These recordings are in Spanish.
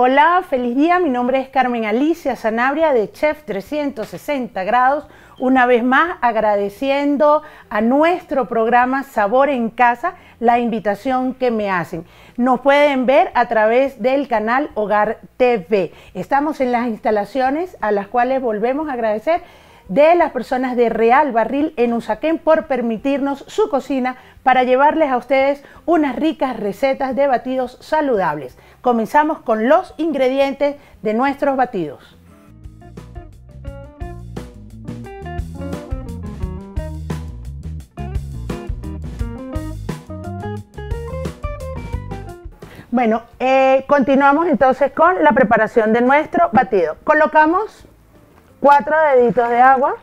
Hola, feliz día. Mi nombre es Carmen Alicia Sanabria de Chef 360 grados. Una vez más agradeciendo a nuestro programa Sabor en Casa la invitación que me hacen. Nos pueden ver a través del canal Hogar TV. Estamos en las instalaciones a las cuales volvemos a agradecer de las personas de Real Barril en Usaquén por permitirnos su cocina para llevarles a ustedes unas ricas recetas de batidos saludables. Comenzamos con los ingredientes de nuestros batidos. Bueno, eh, continuamos entonces con la preparación de nuestro batido. Colocamos cuatro deditos de agua,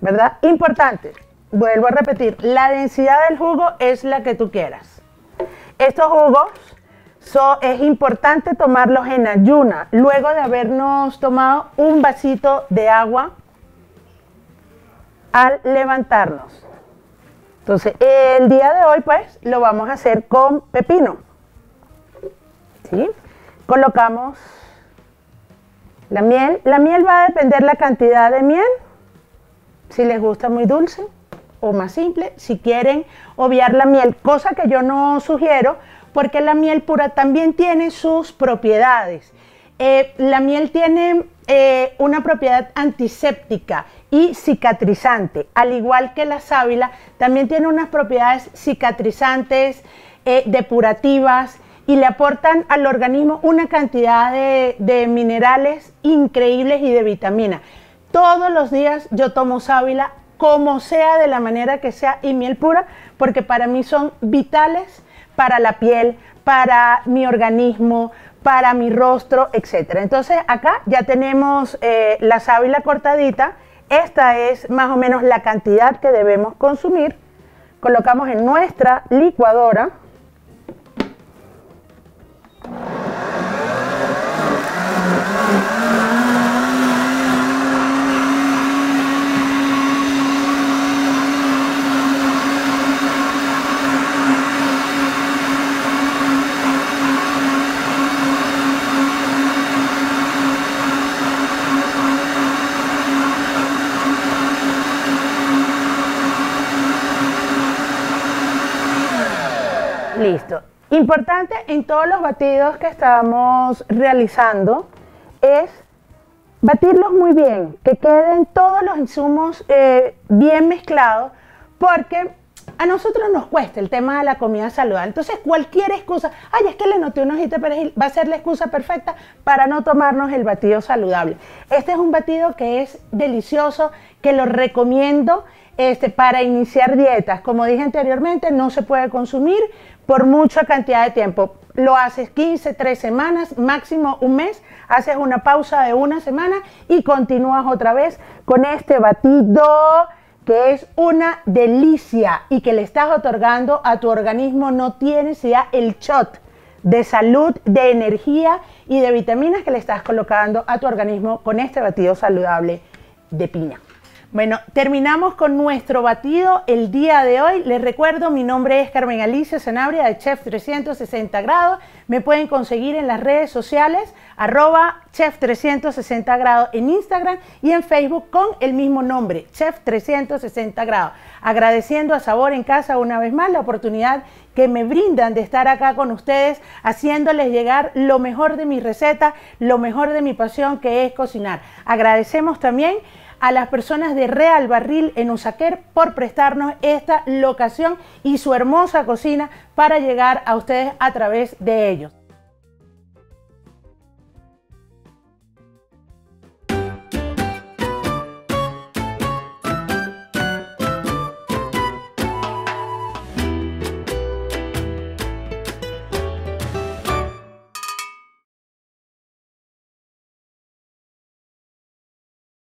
¿verdad? Importante, vuelvo a repetir, la densidad del jugo es la que tú quieras. Estos jugos es importante tomarlos en ayuna, luego de habernos tomado un vasito de agua al levantarnos. Entonces, el día de hoy, pues, lo vamos a hacer con pepino. ¿Sí? Colocamos la miel, la miel va a depender la cantidad de miel, si les gusta muy dulce o más simple, si quieren obviar la miel, cosa que yo no sugiero, porque la miel pura también tiene sus propiedades. Eh, la miel tiene eh, una propiedad antiséptica y cicatrizante, al igual que la sábila, también tiene unas propiedades cicatrizantes, eh, depurativas, y le aportan al organismo una cantidad de, minerales increíbles y de vitaminas. Todos los días yo tomo sábila, como sea, de la manera que sea, y miel pura, porque para mí son vitales para la piel, para mi organismo, para mi rostro, etc. Entonces acá ya tenemos eh, la sábila cortadita. Esta es más o menos la cantidad que debemos consumir. Colocamos en nuestra licuadora. Listo. Importante en todos los batidos que estamos realizando es batirlos muy bien, que queden todos los insumos eh, bien mezclados, porque a nosotros nos cuesta el tema de la comida saludable. Entonces, cualquier excusa, ay, es que le noté un ojito de perejil, va a ser la excusa perfecta para no tomarnos el batido saludable. Este es un batido que es delicioso, que lo recomiendo este, para iniciar dietas. Como dije anteriormente, no se puede consumir por mucha cantidad de tiempo. Lo haces 15, 3 semanas, máximo un mes, haces una pausa de una semana y continúas otra vez con este batido que es una delicia y que le estás otorgando a tu organismo, no tienes ya el shot de salud, de energía y de vitaminas que le estás colocando a tu organismo con este batido saludable de piña. Bueno, terminamos con nuestro batido el día de hoy. Les recuerdo, mi nombre es Carmen Alicia Zanabria, de Chef 360 Grados. Me pueden conseguir en las redes sociales, arroba Chef 360 Grados en Instagram y en Facebook con el mismo nombre, Chef 360 Grados. Agradeciendo a Sabor en Casa una vez más la oportunidad que me brindan de estar acá con ustedes, haciéndoles llegar lo mejor de mi receta, lo mejor de mi pasión que es cocinar. Agradecemos también a las personas de Real Barril en Usaquer por prestarnos esta locación y su hermosa cocina para llegar a ustedes a través de ellos.